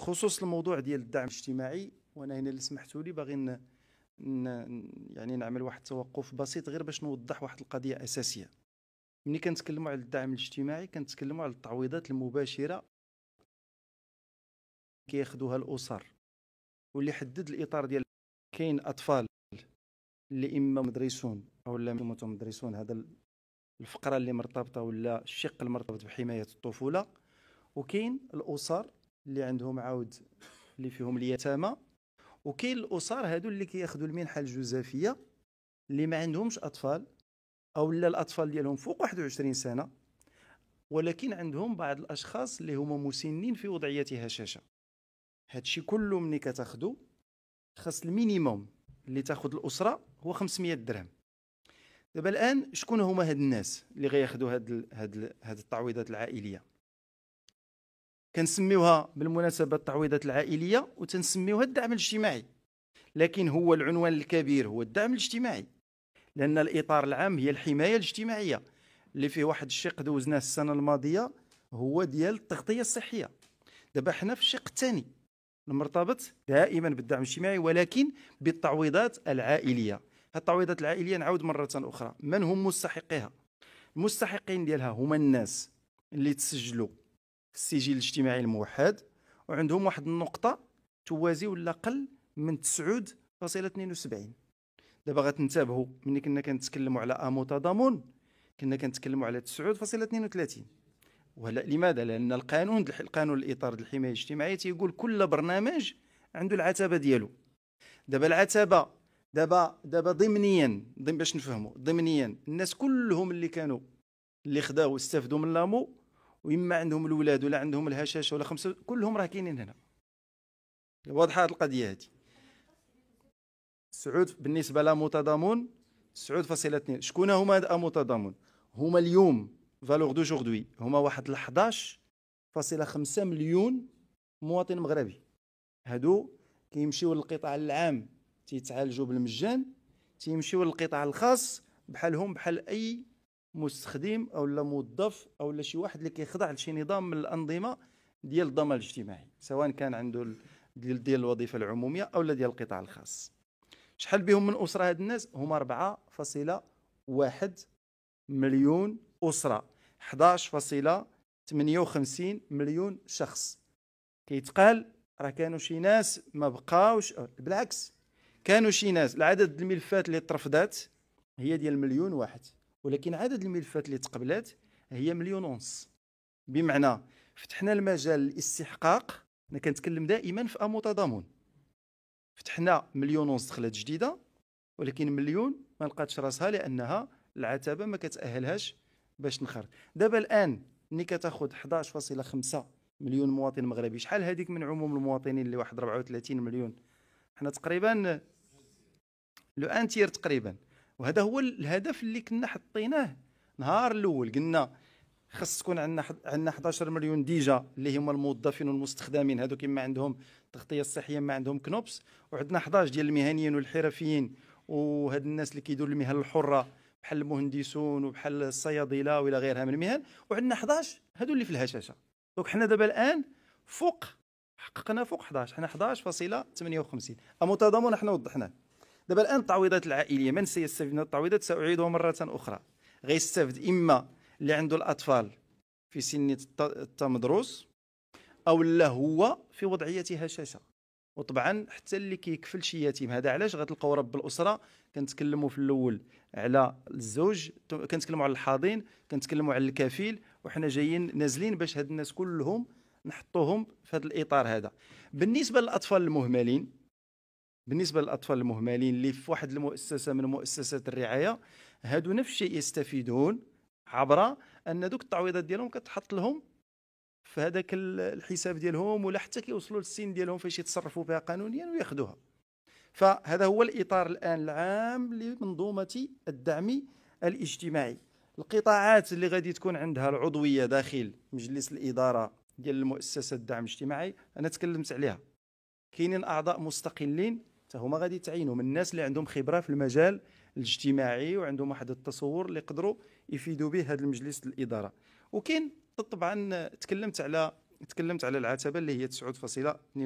بخصوص الموضوع ديال الدعم الاجتماعي وانا هنا اللي سمحتوا لي باغي يعني نعمل واحد التوقف بسيط غير باش نوضح واحد القضيه اساسيه ملي كنتكلموا على الدعم الاجتماعي كنتكلموا على التعويضات المباشره كياخذوها الاسر واللي حدد الاطار ديال كاين اطفال اللي اما مدرسون او لا مدرسون هذا الفقره اللي مرتبطه ولا الشق المرتبط بحمايه الطفوله وكاين الاسر اللي عندهم عاود اللي فيهم اليتامى وكاين الاسر هادو اللي كياخذوا المنحه الجزافيه اللي ما عندهمش اطفال او لا الاطفال ديالهم فوق 21 سنه ولكن عندهم بعض الاشخاص اللي هما مسنين في وضعيه هشاشه هادشي كله ملي كتاخدو خاص المينيموم اللي تاخذ الاسره هو 500 درهم دابا الان شكون هما هاد الناس اللي غياخذوا هاد هاد هاد التعويضات العائليه كنسميوها بالمناسبه التعويضات العائليه وتنسميوها الدعم الاجتماعي لكن هو العنوان الكبير هو الدعم الاجتماعي لان الاطار العام هي الحمايه الاجتماعيه اللي فيه واحد الشق دوزناه السنه الماضيه هو ديال التغطيه الصحيه دابا حنا في الشق الثاني المرتبط دائما بالدعم الاجتماعي ولكن بالتعويضات العائليه هاد التعويضات العائليه نعاود مره اخرى من هم مستحقيها المستحقين ديالها هما الناس اللي تسجلوا السجل الاجتماعي الموحد وعندهم واحد النقطة توازي ولا أقل من 9.72 دابا غتنتبهوا ملي كنا كنتكلموا على أ تضامن كنا كنتكلموا على 9.32 وهلا لماذا لان القانون القانون الاطار الحمايه الاجتماعيه تيقول كل برنامج عنده العتبه ديالو دابا العتبه دابا دابا ضمنيا ضمن باش نفهموا ضمنيا الناس كلهم اللي كانوا اللي خداو واستافدوا من لامو واما عندهم الاولاد ولا عندهم الهشاشه ولا خمسه كلهم راه كاينين هنا واضحه هذه القضيه هذه السعود بالنسبه لمتضامن سعود فاصلة اثنين شكون هما هاد متضامن هما اليوم فالور جوردوي هما واحد ال 11.5 مليون مواطن مغربي هادو كيمشيو للقطاع العام تيتعالجوا بالمجان تيمشيو للقطاع الخاص بحالهم بحال اي مستخدم او لا موظف او لا شي واحد اللي كيخضع لشي نظام من الانظمه ديال الضمان الاجتماعي سواء كان عنده ديال ديال الوظيفه العموميه او ديال القطاع الخاص شحال بهم من اسره هاد الناس هما 4.1 مليون اسره 11.58 مليون شخص كيتقال راه كانوا شي ناس ما بقاوش بالعكس كانوا شي ناس العدد الملفات اللي ترفضات هي ديال مليون واحد ولكن عدد الملفات اللي تقبلات هي مليون ونص بمعنى فتحنا المجال للاستحقاق انا كنتكلم دائما في امو متضامن فتحنا مليون ونص دخلات جديده ولكن مليون ما لقاتش راسها لانها العتبه ما كتاهلهاش باش نخرج دابا الان ملي كتاخذ 11.5 مليون مواطن مغربي شحال هذيك من عموم المواطنين اللي واحد 34 مليون حنا تقريبا لو ان تير تقريبا وهذا هو الهدف اللي كنا حطيناه نهار الاول قلنا خص تكون عندنا عندنا 11 مليون ديجا اللي هما الموظفين والمستخدمين هذو كيما عندهم تغطيه صحيه ما عندهم كنوبس وعندنا 11 ديال المهنيين والحرفيين وهاد الناس اللي كيديروا المهن الحره بحال المهندسون وبحال الصيادله والى غيرها من المهن وعندنا 11 هذو اللي في الهشاشه دونك حنا دابا الان فوق حققنا فوق 11 حنا 11.58 المتضامن حنا وضحناه دابا الان التعويضات العائليه من سيستفيد من التعويضات ساعيدها مره اخرى غيستافد اما اللي عنده الاطفال في سن التمدرس او لا هو في وضعيه هشاشه وطبعا حتى اللي كيكفل شي يتيم هذا علاش غتلقاو رب الاسره كنتكلموا في الاول على الزوج كنتكلموا على الحاضن كنتكلموا على الكفيل وحنا جايين نازلين باش هاد الناس كلهم نحطوهم في هذا الاطار هذا بالنسبه للاطفال المهملين بالنسبه للاطفال المهملين اللي في واحد المؤسسه من مؤسسات الرعايه هادو نفس الشيء يستفيدون عبر ان دوك التعويضات ديالهم كتحط لهم في هذاك الحساب ديالهم ولا حتى كيوصلوا للسن ديالهم فاش يتصرفوا بها قانونيا وياخذوها فهذا هو الاطار الان العام لمنظومه الدعم الاجتماعي القطاعات اللي غادي تكون عندها العضويه داخل مجلس الاداره ديال المؤسسه الدعم الاجتماعي انا تكلمت عليها كاينين اعضاء مستقلين حتى هما غادي يتعينوا من الناس اللي عندهم خبره في المجال الاجتماعي وعندهم واحد التصور اللي يقدروا يفيدوا به هذا المجلس الاداره وكاين طبعا تكلمت على تكلمت على العتبه اللي هي 9.2